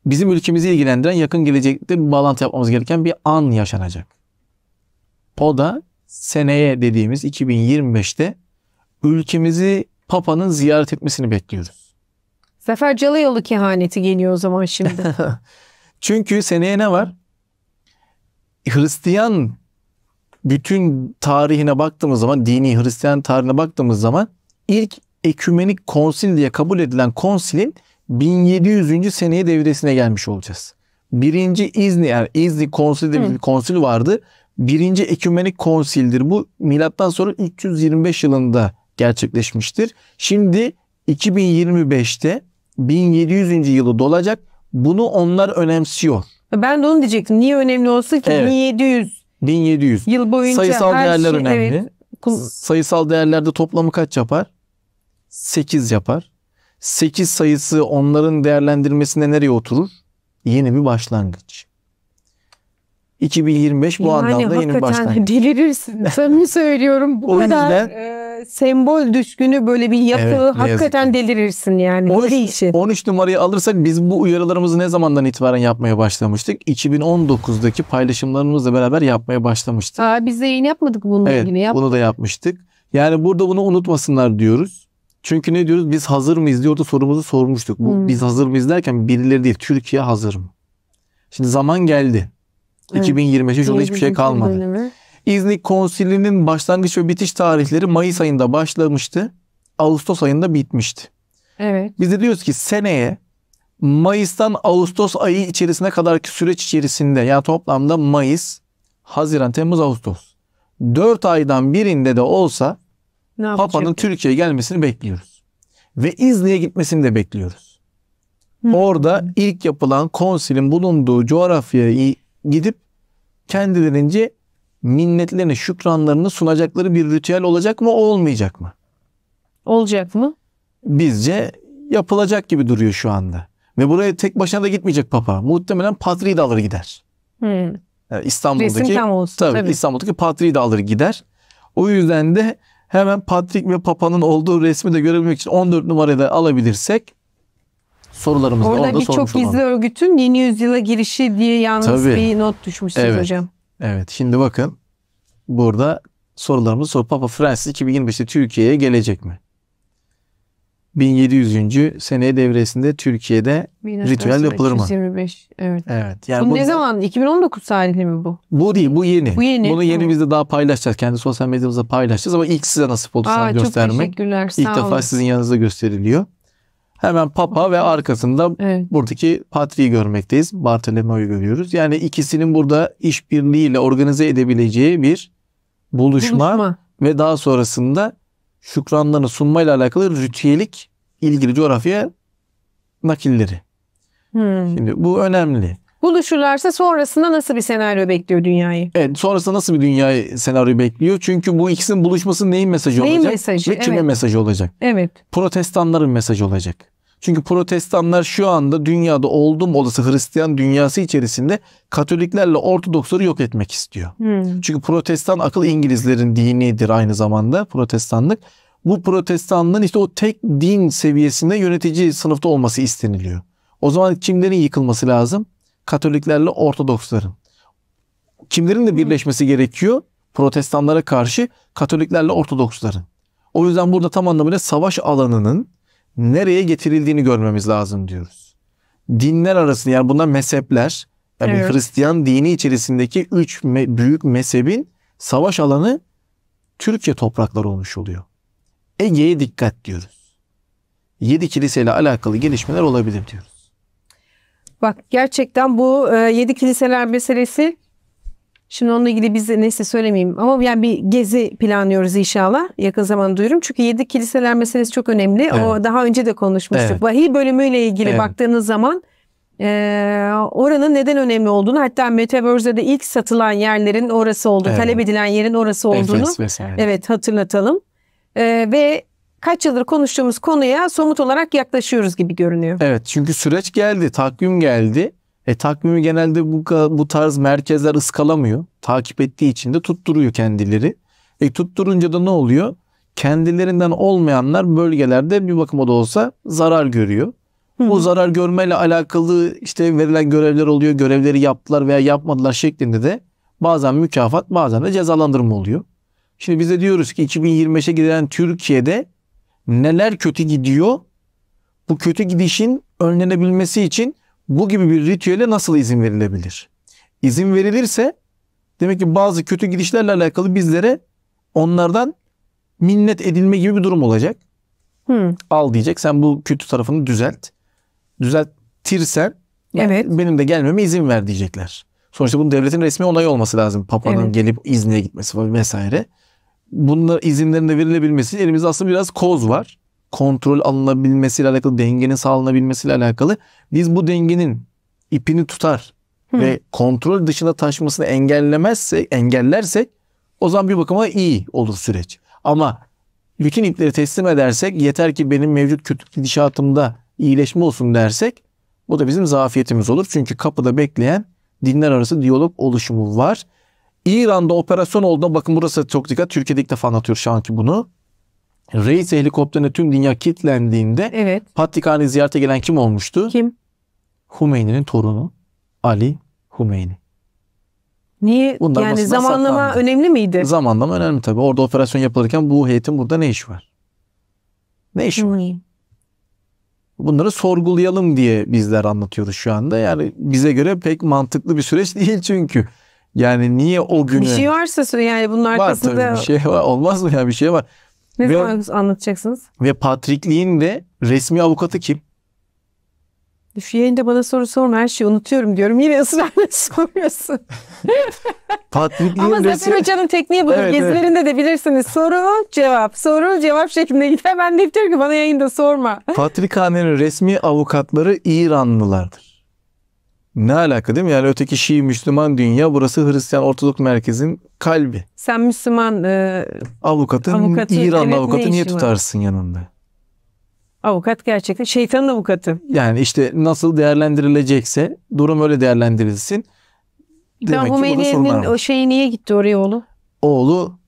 bizim ülkemizi ilgilendiren yakın gelecekte bir bağlantı yapmamız gereken bir an yaşanacak. O da seneye dediğimiz 2025'te ülkemizi Papa'nın ziyaret etmesini bekliyoruz. Zafer Calayolu kehaneti geliyor o zaman şimdi. Çünkü seneye ne var? Hristiyan bütün tarihine baktığımız zaman, dini Hristiyan tarihine baktığımız zaman ilk ekümenik konsil diye kabul edilen konsilin 1700. seneye devresine gelmiş olacağız. Birinci İzni yani İzni konsili bir konsil vardı. Birinci ekümenik konsildir. Bu milattan sonra 325 yılında gerçekleşmiştir. Şimdi 2025'te 1700. yılı dolacak. Bunu onlar önemsiyor. Ben de onu diyecektim. Niye önemli olsun ki evet. 1700 1700 yıl boyunca sayısal her değerler şey, önemli. Evet. Sayısal değerlerde toplamı kaç yapar? 8 yapar. 8 sayısı onların değerlendirmesinde nereye oturur? Yeni bir başlangıç. 2025 bu yani anlamda yeni bir başlangıç. delirirsin. Samimi söylüyorum bu o kadar yüzden, e, sembol düşkünü böyle bir yapı evet, hakikaten delirirsin yani. 13, için. 13 numarayı alırsak biz bu uyarılarımızı ne zamandan itibaren yapmaya başlamıştık? 2019'daki paylaşımlarımızla beraber yapmaya başlamıştık. Aa, biz yayın yapmadık bununla evet, ilgili. Yap. Bunu da yapmıştık. Yani burada bunu unutmasınlar diyoruz. Çünkü ne diyoruz? Biz hazır mıyız diyordu sorumuzu sormuştuk. Bu, hmm. Biz hazır mıyız derken birileri değil. Türkiye hazır mı? Şimdi zaman geldi. Evet. 2025 yılında hiçbir şey kalmadı. Dönemi. İznik Konsili'nin başlangıç ve bitiş tarihleri Mayıs ayında başlamıştı. Ağustos ayında bitmişti. Evet. Biz de diyoruz ki seneye Mayıs'tan Ağustos ayı içerisine kadarki süreç içerisinde yani toplamda Mayıs, Haziran, Temmuz, Ağustos. 4 aydan birinde de olsa ne Papa'nın Türkiye'ye gelmesini bekliyoruz. Ve İzni'ye gitmesini de bekliyoruz. Hı. Orada ilk yapılan konsilin bulunduğu coğrafyaya gidip kendilerince minnetlerini, şükranlarını sunacakları bir ritüel olacak mı, olmayacak mı? Olacak mı? Bizce yapılacak gibi duruyor şu anda. Ve buraya tek başına da gitmeyecek Papa. Muhtemelen Patriği de alır gider. Hmm. İstanbul'daki Resim tam olsun, tabii, tabii. İstanbul'daki Patriği de alır gider. O yüzden de hemen Patrick ve Papa'nın olduğu resmi de görebilmek için 14 numarayı da alabilirsek sorularımız orada, orada sormuş birçok gizli örgütün yeni yüzyıla girişi diye yalnız Tabii. bir not düşmüşsünüz evet. hocam. Evet şimdi bakın burada sorularımız soru Papa Francis 2025'te Türkiye'ye gelecek mi? 1700. sene devresinde Türkiye'de ritüel yapılır mı? 25, evet. Evet. Yani bu, ne zaman? 2019 tarihli mi bu? Bu değil, bu yeni. Bu yeni. Bunu yeni bizde daha paylaşacağız. Kendi sosyal medyamızda paylaşacağız ama ilk size nasip oldu sana göstermek. Çok teşekkürler. Sağ ilk defa sizin yanınızda gösteriliyor. Hemen Papa ve arkasında evet. buradaki Patri'yi görmekteyiz. Bartolomeo'yu görüyoruz. Yani ikisinin burada işbirliğiyle organize edebileceği bir buluşma, buluşma. ve daha sonrasında şükranlarını sunmayla alakalı rütüyelik ilgili coğrafya nakilleri. Hmm. Şimdi bu önemli. Buluşurlarsa sonrasında nasıl bir senaryo bekliyor dünyayı? Evet sonrasında nasıl bir dünyayı senaryo bekliyor? Çünkü bu ikisinin buluşması neyin mesajı neyin olacak? Mesajı? Ve evet. kimin mesajı olacak? Evet. Protestanların mesajı olacak. Çünkü protestanlar şu anda dünyada oldum olası Hristiyan dünyası içerisinde Katoliklerle Ortodoksları yok etmek istiyor. Hmm. Çünkü protestan akıl İngilizlerin dinidir aynı zamanda protestanlık. Bu protestanlığın işte o tek din seviyesinde yönetici sınıfta olması isteniliyor. O zaman kimlerin yıkılması lazım? Katoliklerle Ortodoksların. Kimlerin de hmm. birleşmesi gerekiyor? Protestanlara karşı Katoliklerle Ortodoksların. O yüzden burada tam anlamıyla savaş alanının nereye getirildiğini görmemiz lazım diyoruz. Dinler arasında yani bunlar mezhepler yani evet. Hristiyan dini içerisindeki üç me- büyük mezhebin savaş alanı Türkiye toprakları olmuş oluyor. Ege'ye dikkat diyoruz. Yedi kiliseyle alakalı gelişmeler olabilir diyoruz. Bak gerçekten bu e, yedi kiliseler meselesi Şimdi onunla ilgili biz neyse söylemeyeyim ama yani bir gezi planlıyoruz inşallah. Yakın zaman duyurum. Çünkü yedi kiliseler meselesi çok önemli. Evet. O daha önce de konuşmuştuk. Evet. Vahiy bölümüyle ilgili evet. baktığınız zaman e, oranın neden önemli olduğunu hatta Metaverse'de de ilk satılan yerlerin orası olduğunu, evet. talep edilen yerin orası olduğunu evet hatırlatalım. E, ve kaç yıldır konuştuğumuz konuya somut olarak yaklaşıyoruz gibi görünüyor. Evet çünkü süreç geldi, takvim geldi e, takvimi genelde bu, bu tarz merkezler ıskalamıyor. Takip ettiği için de tutturuyor kendileri. E, tutturunca da ne oluyor? Kendilerinden olmayanlar bölgelerde bir bakıma da olsa zarar görüyor. Hı-hı. Bu zarar görmeyle alakalı işte verilen görevler oluyor. Görevleri yaptılar veya yapmadılar şeklinde de bazen mükafat bazen de cezalandırma oluyor. Şimdi bize diyoruz ki 2025'e giden Türkiye'de neler kötü gidiyor? Bu kötü gidişin önlenebilmesi için bu gibi bir ritüele nasıl izin verilebilir? İzin verilirse demek ki bazı kötü gidişlerle alakalı bizlere onlardan minnet edilme gibi bir durum olacak. Hmm. Al diyecek sen bu kötü tarafını düzelt. Düzeltirsen evet. benim de gelmeme izin ver diyecekler. Sonuçta bunun devletin resmi onayı olması lazım. Papanın evet. gelip İzni'ye gitmesi vesaire. Bunlar izinlerin de verilebilmesi elimizde aslında biraz koz var kontrol alınabilmesiyle alakalı, dengenin sağlanabilmesiyle alakalı biz bu dengenin ipini tutar Hı. ve kontrol dışına taşmasını engellemezse engellersek o zaman bir bakıma iyi olur süreç. Ama bütün ipleri teslim edersek yeter ki benim mevcut kötü gidişatımda iyileşme olsun dersek bu da bizim zafiyetimiz olur. Çünkü kapıda bekleyen dinler arası diyalog oluşumu var. İran'da operasyon olduğunda bakın burası çok dikkat. Türkiye'de ilk defa anlatıyor şu anki bunu. Reis helikopterine tüm dünya kilitlendiğinde evet. Patrikhane'yi ziyarete gelen kim olmuştu? Kim? Hümeyni'nin torunu Ali Hümeyni. Niye? Bunlar yani zamanlama saklandı. önemli miydi? Zamanlama önemli tabii. Orada operasyon yapılırken bu heyetin burada ne işi var? Ne işi var? Bunları sorgulayalım diye bizler anlatıyoruz şu anda. Yani bize göre pek mantıklı bir süreç değil çünkü. Yani niye o günü... Bir şey varsa yani bunun arkasında... Var tabii bir şey var. Olmaz mı ya bir şey var. Ne ve, zaman anlatacaksınız? Ve patrikliğin de resmi avukatı kim? Üf yayında bana soru sorma her şeyi unutuyorum diyorum. Yine ısrarla soruyorsun. Patrikliğin Ama resmi... Zafer Hoca'nın tekniği budur. Evet, Gezilerinde evet. de bilirsiniz. Soru cevap. Soru cevap şeklinde gider. Ben de diyorum ki bana yayında sorma. Patrikhanenin resmi avukatları İranlılardır. Ne alaka değil mi? Yani öteki Şii Müslüman dünya burası Hristiyan Ortodok merkezin kalbi. Sen Müslüman e, avukatın, avukatı, İranlı evet, avukatı niye tutarsın var? yanında? Avukat gerçekten şeytanın avukatı. Yani işte nasıl değerlendirilecekse durum öyle değerlendirilsin. Demek ben Hümeyni'nin o şey niye gitti oraya oğlu? Oğlu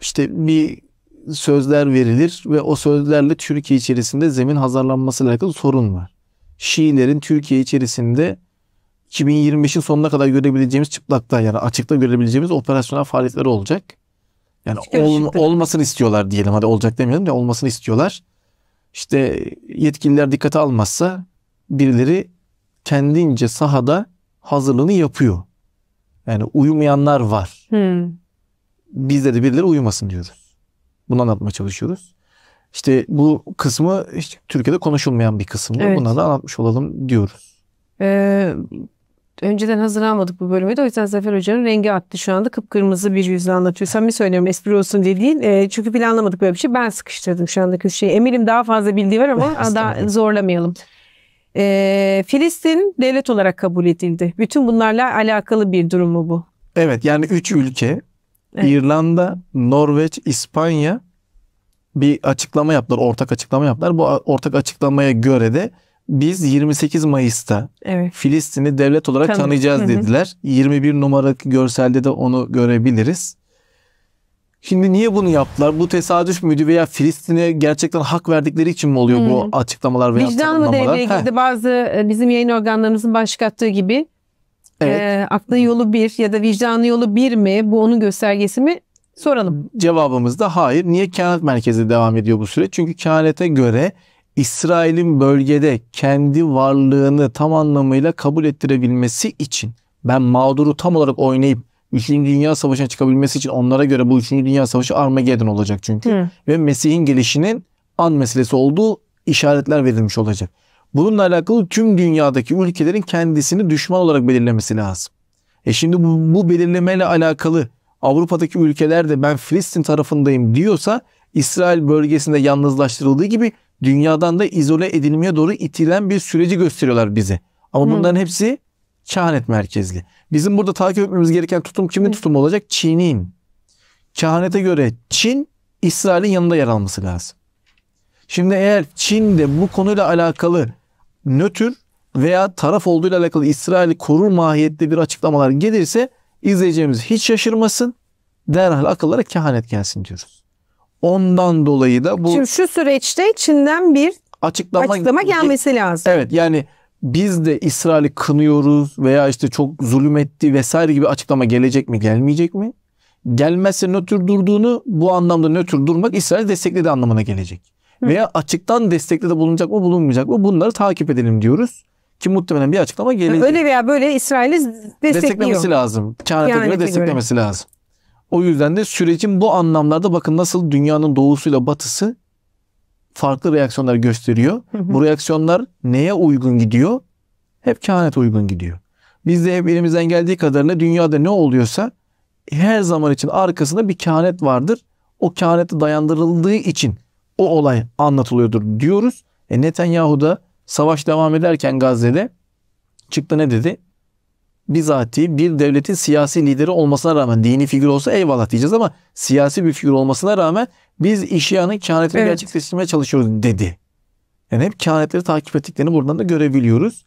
işte bir sözler verilir ve o sözlerle Türkiye içerisinde zemin hazırlanması alakalı sorun var. Şiilerin Türkiye içerisinde 2025'in sonuna kadar görebileceğimiz çıplakta yani açıkta görebileceğimiz operasyonel faaliyetleri olacak. Yani ol, olmasını istiyorlar diyelim hadi olacak demeyelim de olmasını istiyorlar. İşte yetkililer dikkate almazsa birileri kendince sahada hazırlığını yapıyor. Yani uyumayanlar var. Hmm. Bizde de birileri uyumasın diyoruz. Bunu anlatmaya çalışıyoruz. İşte bu kısmı hiç Türkiye'de konuşulmayan bir kısım. Evet. Bunları da anlatmış olalım diyoruz. Ee, önceden hazırlanmadık bu bölümü de. O yüzden Zafer Hoca'nın rengi attı şu anda. Kıpkırmızı bir yüzle anlatıyor. Samimi söylüyorum espri olsun dediğin. E, ee, çünkü planlamadık böyle bir şey. Ben sıkıştırdım şu andaki şey. Eminim daha fazla bildiği var ama daha zorlamayalım. E, Filistin devlet olarak kabul edildi. Bütün bunlarla alakalı bir durum mu bu? Evet yani üç ülke evet. İrlanda, Norveç, İspanya bir açıklama yaptılar. Ortak açıklama yaptılar. Bu ortak açıklamaya göre de biz 28 Mayıs'ta evet. Filistin'i devlet olarak Tanı. tanıyacağız dediler. 21 numara görselde de onu görebiliriz. Şimdi niye bunu yaptılar? Bu tesadüf müydü veya Filistin'e gerçekten hak verdikleri için mi oluyor hmm. bu açıklamalar veya Vicdan mı devreye girdi? Bazı e, bizim yayın organlarımızın başkattığı gibi e, evet. e, aklın yolu bir ya da vicdanın yolu bir mi? Bu onun göstergesi mi? Soralım. Cevabımız da hayır. Niye kehanet merkezi devam ediyor bu süreç? Çünkü kehanete göre İsrail'in bölgede kendi varlığını tam anlamıyla kabul ettirebilmesi için ben mağduru tam olarak oynayıp 3. Dünya Savaşı'na çıkabilmesi için onlara göre bu 3. Dünya Savaşı Armageddon olacak çünkü. Hı. Ve Mesih'in gelişinin an meselesi olduğu işaretler verilmiş olacak. Bununla alakalı tüm dünyadaki ülkelerin kendisini düşman olarak belirlemesi lazım. E şimdi bu, bu belirlemeyle alakalı Avrupa'daki ülkeler de ben Filistin tarafındayım diyorsa İsrail bölgesinde yalnızlaştırıldığı gibi dünyadan da izole edilmeye doğru itilen bir süreci gösteriyorlar bize. Ama bunların hmm. hepsi kehanet merkezli. Bizim burada takip etmemiz gereken tutum kimin tutumu olacak? Çin'in. Kehanete göre Çin İsrail'in yanında yer alması lazım. Şimdi eğer Çin de bu konuyla alakalı nötr veya taraf olduğuyla alakalı İsrail'i korur mahiyette bir açıklamalar gelirse izleyeceğimiz hiç şaşırmasın. Derhal akıllara kehanet gelsin diyoruz. Ondan dolayı da bu... Şimdi şu süreçte Çin'den bir açıklama, açıklama gelmesi lazım. Evet yani biz de İsrail'i kınıyoruz veya işte çok zulüm etti vesaire gibi açıklama gelecek mi gelmeyecek mi? Gelmezse nötr durduğunu bu anlamda nötr durmak İsrail destekledi anlamına gelecek. Veya açıktan destekte de bulunacak mı bulunmayacak mı bunları takip edelim diyoruz. Ki muhtemelen bir açıklama gelecek. Öyle veya böyle İsrail'i destekliyor. Desteklemesi lazım. Kehanete göre desteklemesi göre. lazım. O yüzden de sürecin bu anlamlarda bakın nasıl dünyanın doğusuyla batısı farklı reaksiyonlar gösteriyor. Bu reaksiyonlar neye uygun gidiyor? Hep kehanete uygun gidiyor. Biz de hep elimizden geldiği kadarıyla dünyada ne oluyorsa her zaman için arkasında bir kehanet vardır. O kehanete dayandırıldığı için o olay anlatılıyordur diyoruz. E Netanyahu da savaş devam ederken Gazze'de çıktı ne dedi? bizatihi bir devletin siyasi lideri olmasına rağmen dini figür olsa eyvallah diyeceğiz ama siyasi bir figür olmasına rağmen biz işyanın kehanetini evet. gerçekleştirmeye çalışıyoruz dedi. Yani hep kehanetleri takip ettiklerini buradan da görebiliyoruz.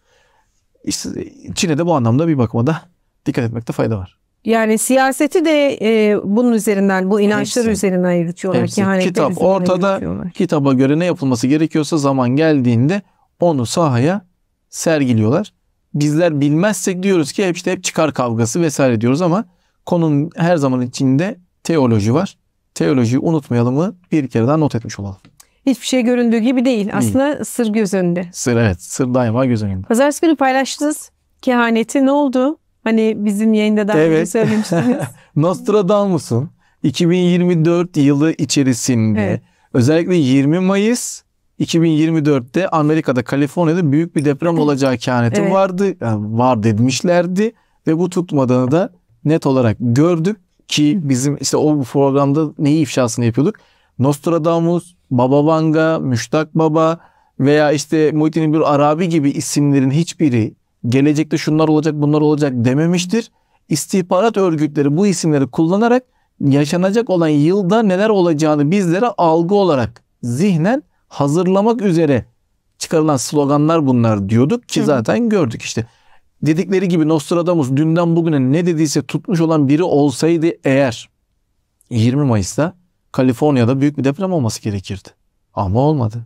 İşte Çin'e de bu anlamda bir bakmada dikkat etmekte fayda var. Yani siyaseti de e, bunun üzerinden, bu inançlar Hepsi. üzerinden ayırtıyorlar. Hepsi. Kitap ortada, kitaba göre ne yapılması gerekiyorsa zaman geldiğinde onu sahaya sergiliyorlar bizler bilmezsek diyoruz ki hep işte hep çıkar kavgası vesaire diyoruz ama konunun her zaman içinde teoloji var. Teolojiyi unutmayalım mı? Bir kere daha not etmiş olalım. Hiçbir şey göründüğü gibi değil. Aslında değil. sır göz önünde. Sır evet. Sır daima göz önünde. Pazartesi günü paylaştınız kehaneti. Ne oldu? Hani bizim yayında daha evet. önce söylemiştiniz. Nostradamus'un 2024 yılı içerisinde evet. özellikle 20 Mayıs 2024'te Amerika'da Kaliforniya'da büyük bir deprem olacağı kehaneti evet. vardı. Yani var demişlerdi ve bu tutmadığını da net olarak gördük ki bizim işte o programda neyi ifşasını yapıyorduk? Nostradamus, Baba Vanga, Müştak Baba veya işte Muhittin bir Arabi gibi isimlerin hiçbiri gelecekte şunlar olacak bunlar olacak dememiştir. İstihbarat örgütleri bu isimleri kullanarak yaşanacak olan yılda neler olacağını bizlere algı olarak zihnen hazırlamak üzere çıkarılan sloganlar bunlar diyorduk ki zaten gördük işte. Dedikleri gibi Nostradamus dünden bugüne ne dediyse tutmuş olan biri olsaydı eğer 20 Mayıs'ta Kaliforniya'da büyük bir deprem olması gerekirdi. Ama olmadı.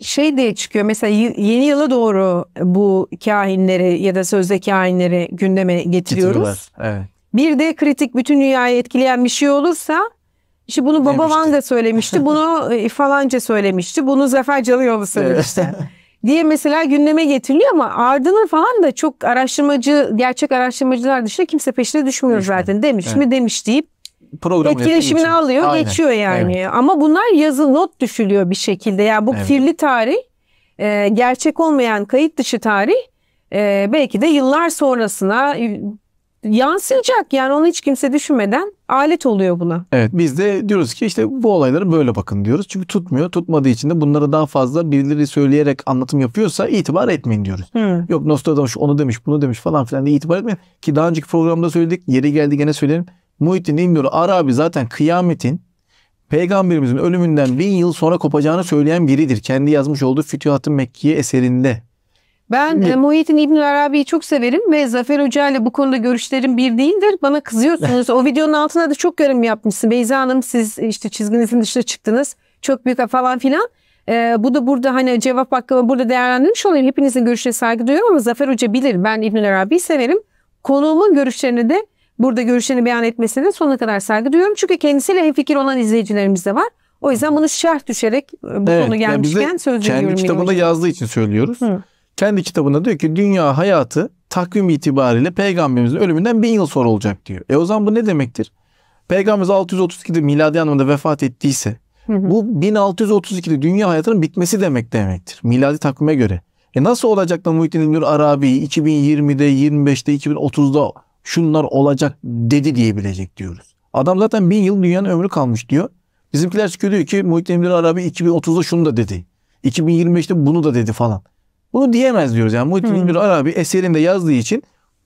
Şey diye çıkıyor mesela yeni yıla doğru bu kahinleri ya da sözde kahinleri gündeme getiriyoruz. evet. Bir de kritik bütün dünyayı etkileyen bir şey olursa işte bunu Baba Demiştim. Vanga söylemişti, bunu e, falanca söylemişti, bunu Zafer Canıoğlu söylemişti. diye mesela gündeme getiriliyor ama ardının falan da çok araştırmacı, gerçek araştırmacılar dışında kimse peşine düşmüyor Düşme. zaten. Demiş evet. mi demiş deyip Program etkileşimini alıyor, Aynen. geçiyor yani. Evet. Ama bunlar yazı not düşülüyor bir şekilde. Yani bu evet. kirli tarih, e, gerçek olmayan kayıt dışı tarih e, belki de yıllar sonrasına yansıyacak. Yani onu hiç kimse düşünmeden alet oluyor buna. Evet biz de diyoruz ki işte bu olaylara böyle bakın diyoruz. Çünkü tutmuyor. Tutmadığı için de bunları daha fazla birileri söyleyerek anlatım yapıyorsa itibar etmeyin diyoruz. Hı. Yok Nostradamus onu demiş bunu demiş falan filan diye itibar etmeyin. Ki daha önceki programda söyledik. Yeri geldi gene söyleyelim. Muhittin İmdiroğlu Arabi zaten kıyametin peygamberimizin ölümünden bin yıl sonra kopacağını söyleyen biridir. Kendi yazmış olduğu Fütühat-ı Mekkiye eserinde ben ne? E, Muhyiddin İbnül Arabi'yi çok severim ve Zafer Hoca ile bu konuda görüşlerim bir değildir. Bana kızıyorsunuz. o videonun altına da çok yorum yapmışsın. Beyza Hanım siz işte çizginizin dışına çıktınız. Çok büyük falan filan. Ee, bu da burada hani cevap hakkımı burada değerlendirmiş olayım. Hepinizin görüşüne saygı duyuyorum ama Zafer Hoca bilir. Ben İbnül Arabi'yi severim. Konuğumun görüşlerini de burada görüşlerini beyan etmesine de sonuna kadar saygı duyuyorum. Çünkü kendisiyle hemfikir olan izleyicilerimiz de var. O yüzden bunu şerh düşerek e, bu evet, konu gelmişken yani söz veriyorum. Kendi kitabında yazdığı için söylüyoruz. Hı kendi kitabında diyor ki dünya hayatı takvim itibariyle peygamberimizin ölümünden bin yıl sonra olacak diyor. E o zaman bu ne demektir? Peygamberimiz 632'de miladi anlamda vefat ettiyse bu 1632'de dünya hayatının bitmesi demek demektir. Miladi takvime göre. E nasıl olacak da Muhittin İbnül Arabi 2020'de, 25'te, 2030'da şunlar olacak dedi diyebilecek diyoruz. Adam zaten bin yıl dünyanın ömrü kalmış diyor. Bizimkiler çıkıyor diyor ki Muhittin İbnül Arabi 2030'da şunu da dedi. 2025'te bunu da dedi falan. Bunu diyemez diyoruz. Yani Muhittin hmm. Arabi eserinde yazdığı için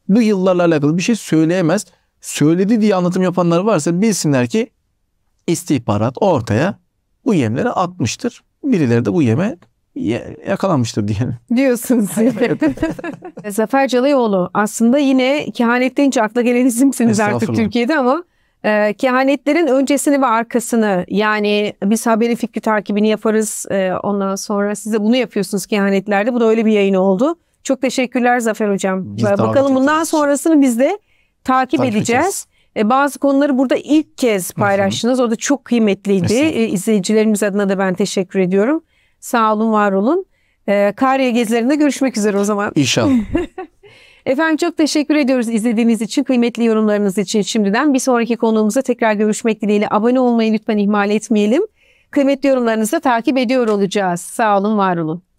bu yıllarla alakalı bir şey söyleyemez. Söyledi diye anlatım yapanlar varsa bilsinler ki istihbarat ortaya bu yemlere atmıştır. Birileri de bu yeme yakalanmıştır diyelim. Diyorsunuz. Zafer Calayoğlu aslında yine kehanet deyince akla gelen isimsiniz artık Türkiye'de ama e, kehanetlerin öncesini ve arkasını yani biz haberi fikri takibini yaparız. E, ondan sonra size bunu yapıyorsunuz kehanetlerde. Bu da öyle bir yayın oldu. Çok teşekkürler Zafer Hocam. Biz ee, Bakalım bundan edeceğiz. sonrasını biz de takip, takip edeceğiz. edeceğiz. E, bazı konuları burada ilk kez paylaştınız. O da çok kıymetliydi. E, izleyicilerimiz adına da ben teşekkür ediyorum. Sağ olun, var olun. E, Kariye gezilerinde görüşmek üzere o zaman. İnşallah. Efendim çok teşekkür ediyoruz izlediğiniz için, kıymetli yorumlarınız için şimdiden. Bir sonraki konuğumuza tekrar görüşmek dileğiyle abone olmayı lütfen ihmal etmeyelim. Kıymetli yorumlarınızı takip ediyor olacağız. Sağ olun, var olun.